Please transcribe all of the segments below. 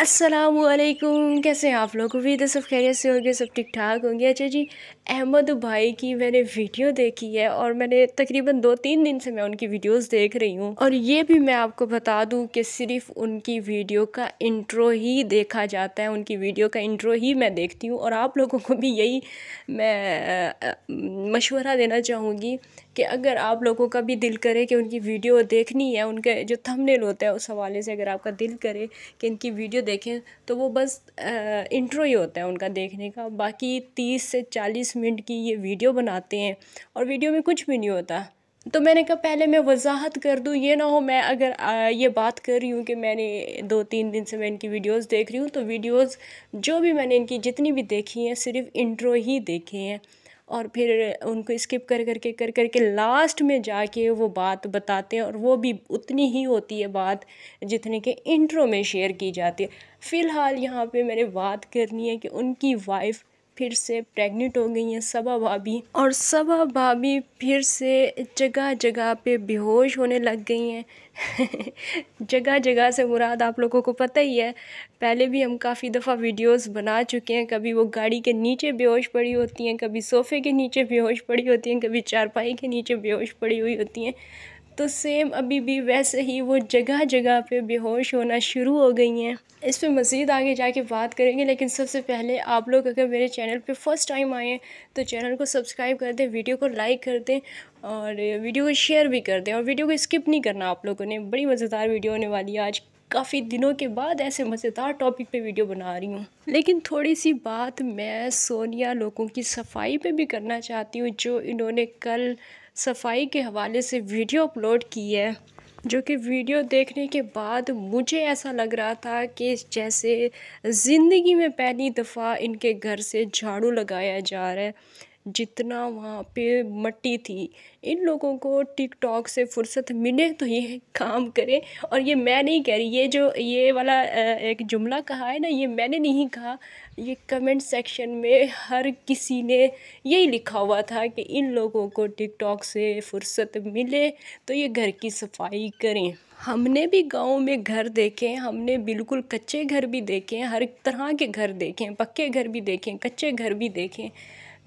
असलकुम कैसे हैं आप लोग भी तो सब खैरियत से होंगे सब ठीक ठाक होंगे अच्छा जी अहमद भाई की मैंने वीडियो देखी है और मैंने तकरीबन दो तीन दिन से मैं उनकी वीडियोस देख रही हूँ और ये भी मैं आपको बता दूँ कि सिर्फ उनकी वीडियो का इंट्रो ही देखा जाता है उनकी वीडियो का इंट्रो ही मैं देखती हूँ और आप लोगों को भी यही मैं मशवरा देना चाहूँगी कि अगर आप लोगों का भी दिल करे कि उनकी वीडियो देखनी है उनके जो थंबनेल होता है उस हवाले से अगर आपका दिल करे कि इनकी वीडियो देखें तो वो बस इंट्रो ही होता है उनका देखने का बाकी तीस से चालीस मिनट की ये वीडियो बनाते हैं और वीडियो में कुछ भी नहीं होता तो मैंने कहा पहले मैं वजाहत कर दूँ ये ना हो मैं अगर आ, ये बात कर रही हूँ कि मैंने दो तीन दिन से मैं इनकी वीडियोस देख रही हूँ तो वीडियोस जो भी मैंने इनकी जितनी भी देखी हैं सिर्फ इंट्रो ही देखे हैं और फिर उनको स्किप कर कर के कर कर के लास्ट में जाके वो बात बताते हैं और वो भी उतनी ही होती है बात जितने के इंट्रो में शेयर की जाती है फ़िलहाल यहाँ पे मैंने बात करनी है कि उनकी वाइफ फिर से प्रेग्नेंट हो गई हैं सबा भाभी और सबा भाभी फिर से जगह जगह पे बेहोश होने लग गई हैं जगह जगह से मुराद आप लोगों को पता ही है पहले भी हम काफ़ी दफ़ा वीडियोस बना चुके हैं कभी वो गाड़ी के नीचे बेहोश पड़ी होती हैं कभी सोफ़े के नीचे बेहोश पड़ी होती हैं कभी चारपाई के नीचे बेहोश पड़ी हुई होती हैं तो सेम अभी भी वैसे ही वो जगह जगह पे बेहोश होना शुरू हो गई हैं इस पर मज़ीद आगे जाके बात करेंगे लेकिन सबसे पहले आप लोग अगर मेरे चैनल पे फर्स्ट टाइम आए तो चैनल को सब्सक्राइब कर दें वीडियो को लाइक कर दें और वीडियो को शेयर भी कर दें और वीडियो को स्किप नहीं करना आप लोगों ने बड़ी मज़ेदार वीडियो होने वाली है आज काफ़ी दिनों के बाद ऐसे मज़ेदार टॉपिक पे वीडियो बना रही हूँ लेकिन थोड़ी सी बात मैं सोनिया लोगों की सफाई पे भी करना चाहती हूँ जो इन्होंने कल सफाई के हवाले से वीडियो अपलोड की है जो कि वीडियो देखने के बाद मुझे ऐसा लग रहा था कि जैसे ज़िंदगी में पहली दफ़ा इनके घर से झाड़ू लगाया जा रहा है जितना वहाँ पे मट्टी थी इन लोगों को टिकटॉक से फुर्सत मिले तो ये काम करें और ये मैं नहीं कह रही ये जो ये वाला एक जुमला कहा है ना ये मैंने नहीं कहा ये कमेंट सेक्शन में हर किसी ने यही लिखा हुआ था कि इन लोगों को टिकटॉक से फुर्सत मिले तो ये घर की सफाई करें हमने भी गांव में घर देखे हमने बिल्कुल कच्चे घर भी देखे हैं हर तरह के घर देखे पक्के घर भी देखे कच्चे घर भी देखे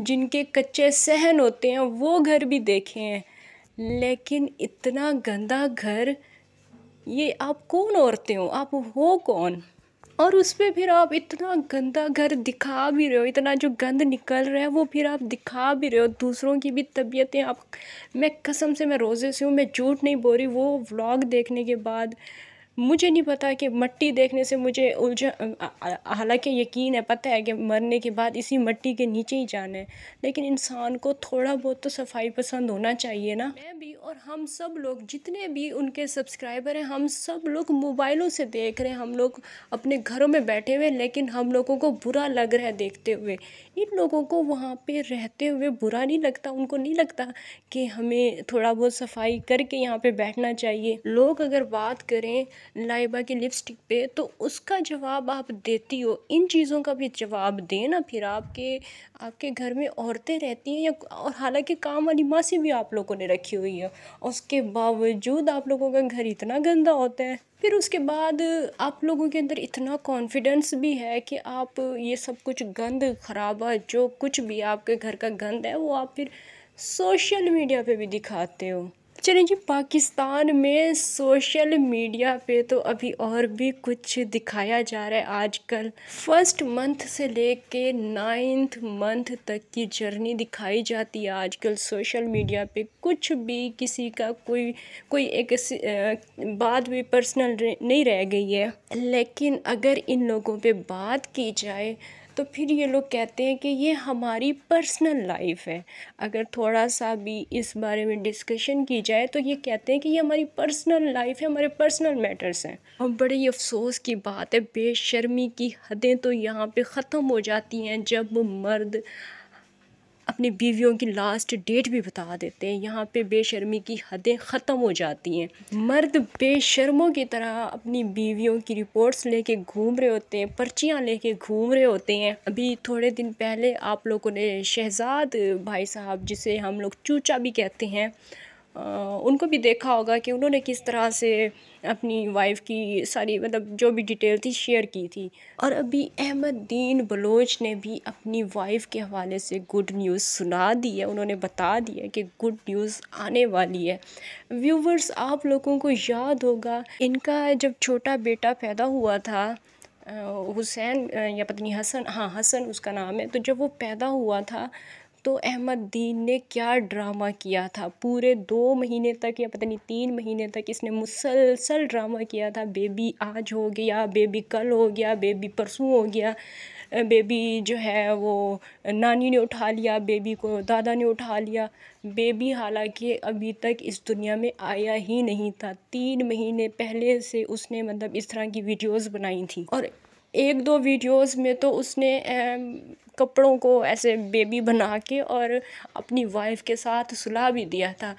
जिनके कच्चे सहन होते हैं वो घर भी देखे हैं लेकिन इतना गंदा घर ये आप कौन औरतें हो आप हो कौन और उस पर फिर आप इतना गंदा घर दिखा भी रहे हो इतना जो गंद निकल रहा है वो फिर आप दिखा भी रहे हो दूसरों की भी तबीयतें आप मैं कसम से मैं रोज़े से हूँ मैं झूठ नहीं बोल रही वो व्लॉग देखने के बाद मुझे नहीं पता कि मट्टी देखने से मुझे उलझा हालांकि यकीन है पता है कि मरने के बाद इसी मट्टी के नीचे ही जाना है लेकिन इंसान को थोड़ा बहुत तो सफाई पसंद होना चाहिए ना मैं भी और हम सब लोग जितने भी उनके सब्सक्राइबर हैं हम सब लोग मोबाइलों से देख रहे हैं हम लोग अपने घरों में बैठे हुए लेकिन हम लोगों को बुरा लग रहा है देखते हुए इन लोगों को वहाँ पर रहते हुए बुरा नहीं लगता उनको नहीं लगता कि हमें थोड़ा बहुत सफाई करके यहाँ पर बैठना चाहिए लोग अगर बात करें लाइबा की लिपस्टिक पे तो उसका जवाब आप देती हो इन चीज़ों का भी जवाब दें ना फिर आपके आपके घर में औरतें रहती हैं या और हालांकि काम वाली मासी भी आप लोगों ने रखी हुई है उसके बावजूद आप लोगों का घर इतना गंदा होता है फिर उसके बाद आप लोगों के अंदर इतना कॉन्फिडेंस भी है कि आप ये सब कुछ गंद खराबा जो कुछ भी आपके घर का गंद है वो आप फिर सोशल मीडिया पे भी दिखाते हो चलें जी पाकिस्तान में सोशल मीडिया पे तो अभी और भी कुछ दिखाया जा रहा है आजकल फर्स्ट मंथ से लेके नाइन्थ मंथ तक की जर्नी दिखाई जाती है आजकल सोशल मीडिया पे कुछ भी किसी का कोई कोई एक बात भी पर्सनल नहीं रह गई है लेकिन अगर इन लोगों पे बात की जाए तो फिर ये लोग कहते हैं कि ये हमारी पर्सनल लाइफ है अगर थोड़ा सा भी इस बारे में डिस्कशन की जाए तो ये कहते हैं कि ये हमारी पर्सनल लाइफ है हमारे पर्सनल मैटर्स हैं और बड़े ही अफसोस की बात है बेशर्मी की हदें तो यहाँ पे ख़त्म हो जाती हैं जब मर्द अपनी बीवियों की लास्ट डेट भी बता देते हैं यहाँ पे बेशर्मी की हदें ख़त्म हो जाती हैं मर्द बेशर्मों की तरह अपनी बीवियों की रिपोर्ट्स लेके घूम रहे होते हैं पर्चियाँ लेके घूम रहे होते हैं अभी थोड़े दिन पहले आप लोगों ने शहजाद भाई साहब जिसे हम लोग चूचा भी कहते हैं उनको भी देखा होगा कि उन्होंने किस तरह से अपनी वाइफ की सारी मतलब जो भी डिटेल थी शेयर की थी और अभी अहमद दीन बलोच ने भी अपनी वाइफ के हवाले से गुड न्यूज़ सुना दी है उन्होंने बता दिया कि गुड न्यूज़ आने वाली है व्यूवर्स आप लोगों को याद होगा इनका जब छोटा बेटा पैदा हुआ था हुसैन या पत्नी हसन हाँ हसन उसका नाम है तो जब वो पैदा हुआ था तो दीन ने क्या ड्रामा किया था पूरे दो महीने तक या पता नहीं तीन महीने तक इसने मुसलसल ड्रामा किया था बेबी आज हो गया बेबी कल हो गया बेबी परसों हो गया बेबी जो है वो नानी ने उठा लिया बेबी को दादा ने उठा लिया बेबी हालांकि अभी तक इस दुनिया में आया ही नहीं था तीन महीने पहले से उसने मतलब इस तरह की वीडियोस बनाई थी और एक दो वीडियोज़ में तो उसने कपड़ों को ऐसे बेबी बना के और अपनी वाइफ़ के साथ सुला भी दिया था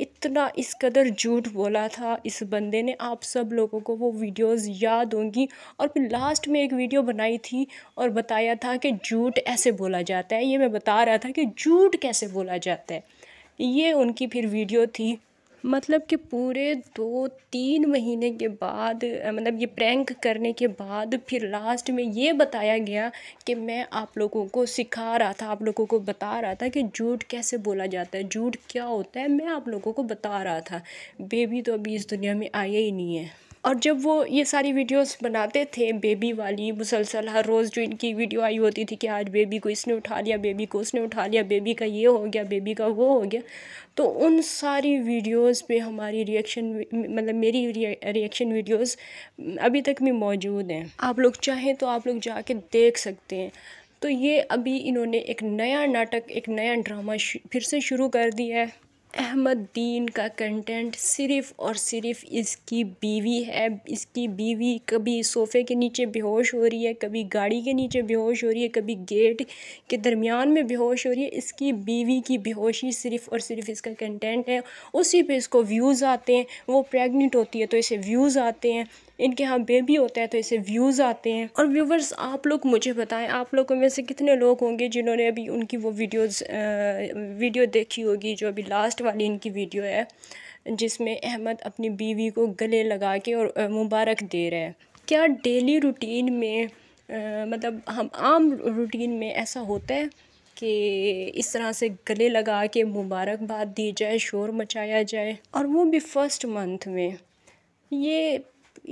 इतना इस कदर झूठ बोला था इस बंदे ने आप सब लोगों को वो वीडियोस याद होंगी और फिर लास्ट में एक वीडियो बनाई थी और बताया था कि झूठ ऐसे बोला जाता है ये मैं बता रहा था कि झूठ कैसे बोला जाता है ये उनकी फिर वीडियो थी मतलब कि पूरे दो तीन महीने के बाद मतलब ये प्रैंक करने के बाद फिर लास्ट में ये बताया गया कि मैं आप लोगों को सिखा रहा था आप लोगों को बता रहा था कि झूठ कैसे बोला जाता है झूठ क्या होता है मैं आप लोगों को बता रहा था बेबी तो अभी इस दुनिया में आया ही नहीं है और जब वो ये सारी वीडियोस बनाते थे बेबी वाली मुसलसल हर रोज़ जो इनकी वीडियो आई होती थी कि आज बेबी को इसने उठा लिया बेबी को उसने उठा लिया बेबी का ये हो गया बेबी का वो हो गया तो उन सारी वीडियोस पे हमारी रिएक्शन मतलब मेरी रिएक्शन वीडियोस अभी तक भी मौजूद हैं आप लोग चाहें तो आप लोग जाके देख सकते हैं तो ये अभी इन्होंने एक नया नाटक एक नया ड्रामा फिर से शुरू कर दिया है अहमद दीन का कंटेंट सिर्फ़ और सिर्फ़ इसकी बीवी है इसकी बीवी कभी सोफ़े के नीचे बेहोश हो रही है कभी गाड़ी के नीचे बेहोश हो रही है कभी गेट के दरमियान में बेहोश हो रही है इसकी बीवी की बेहोशी सिर्फ़ और सिर्फ़ इसका कंटेंट है उसी पे इसको व्यूज़ आते हैं वो प्रेग्नेंट होती है तो इसे व्यूज़ आते हैं इनके यहाँ बेबी होता है तो इसे व्यूज़ आते हैं और व्यूवर्स आप लोग मुझे बताएं आप लोगों में से कितने लोग होंगे जिन्होंने अभी उनकी वो वीडियोज़ वीडियो देखी होगी जो अभी लास्ट लास्ट वाली इनकी वीडियो है जिसमें अहमद अपनी बीवी को गले लगा के और मुबारक दे रहे हैं क्या डेली रूटीन में आ, मतलब हम आम रूटीन में ऐसा होता है कि इस तरह से गले लगा के मुबारकबाद दी जाए शोर मचाया जाए और वो भी फर्स्ट मंथ में ये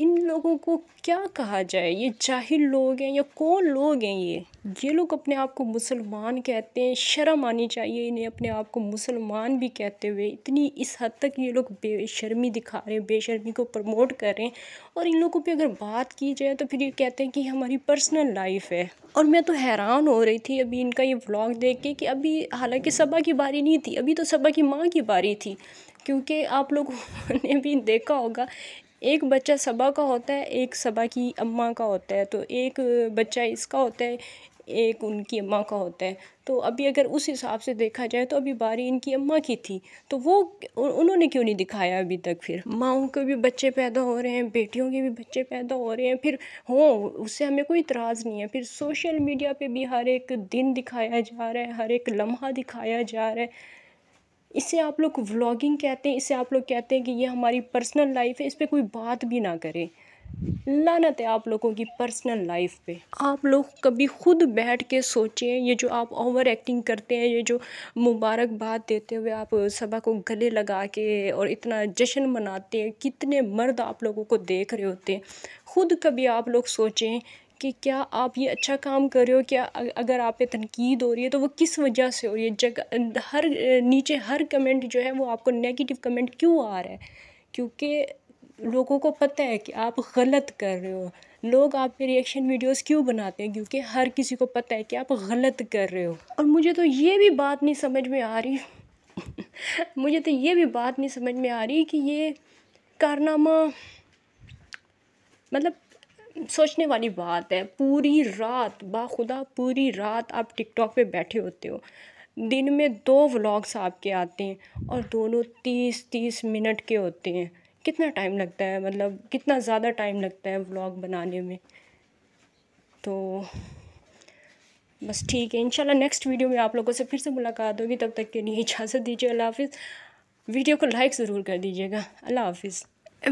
इन लोगों को क्या कहा जाए ये जाहिल लोग हैं या कौन लोग हैं ये ये लोग अपने आप को मुसलमान कहते हैं शर्म आनी चाहिए इन्हें अपने आप को मुसलमान भी कहते हुए इतनी इस हद तक ये लोग बेशर्मी दिखा रहे हैं बेशर्मी को प्रमोट कर रहे हैं और इन लोगों पे अगर बात की जाए तो फिर ये कहते हैं कि हमारी पर्सनल लाइफ है और मैं तो हैरान हो रही थी अभी इनका ये ब्लॉग देख के कि अभी हालाँकि सबा की बारी नहीं थी अभी तो सबा की माँ की बारी थी क्योंकि आप लोगों ने भी देखा होगा एक बच्चा सबा का होता है एक सबा की अम्मा का होता है तो एक बच्चा इसका होता है एक उनकी अम्मा का होता है तो अभी अगर उस हिसाब से देखा जाए तो अभी बारी इनकी अम्मा की थी तो वो उन्होंने क्यों नहीं दिखाया अभी तक फिर माओं के भी बच्चे पैदा हो रहे हैं बेटियों के भी बच्चे पैदा हो रहे हैं फिर हों उससे हमें कोई इतराज़ नहीं है फिर सोशल मीडिया पे भी हर एक दिन दिखाया जा रहा है हर एक लम्हा दिखाया जा रहा है इसे आप लोग व्लॉगिंग कहते हैं इसे आप लोग कहते हैं कि ये हमारी पर्सनल लाइफ है इस पर कोई बात भी ना करें लानत है आप लोगों की पर्सनल लाइफ पे आप लोग कभी खुद बैठ के सोचें ये जो आप ओवर एक्टिंग करते हैं ये जो मुबारकबाद देते हुए आप सभा को गले लगा के और इतना जश्न मनाते हैं कितने मर्द आप लोगों को देख रहे होते हैं खुद कभी आप लोग सोचें कि क्या आप ये अच्छा काम कर रहे हो क्या अगर आप पे तनकीद हो रही है तो वो किस वजह से हो रही है जगह हर नीचे हर कमेंट जो है वो आपको नेगेटिव कमेंट क्यों आ रहा है क्योंकि लोगों को पता है कि आप गलत कर रहे हो लोग आपके रिएक्शन वीडियोस क्यों बनाते हैं क्योंकि हर किसी को पता है कि आप गलत कर रहे हो और मुझे तो ये भी बात नहीं समझ में आ रही मुझे तो ये भी बात नहीं समझ में आ रही कि ये कारनामा मतलब सोचने वाली बात है पूरी रात बाखुदा पूरी रात आप टिकटॉक पे बैठे होते हो दिन में दो व्लॉग्स आपके आते हैं और दोनों तीस तीस मिनट के होते हैं कितना टाइम लगता है मतलब कितना ज़्यादा टाइम लगता है व्लॉग बनाने में तो बस ठीक है इंशाल्लाह नेक्स्ट वीडियो में आप लोगों से फिर से मुलाकात होगी तब तक के लिए इजाज़त दीजिए अल्लाह हाफिज़ वीडियो को लाइक ज़रूर कर दीजिएगा अल्लाह हाफिज़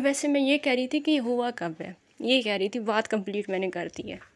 वैसे मैं ये कह रही थी कि हुआ कब है ये कह रही थी बात कंप्लीट मैंने कर दी है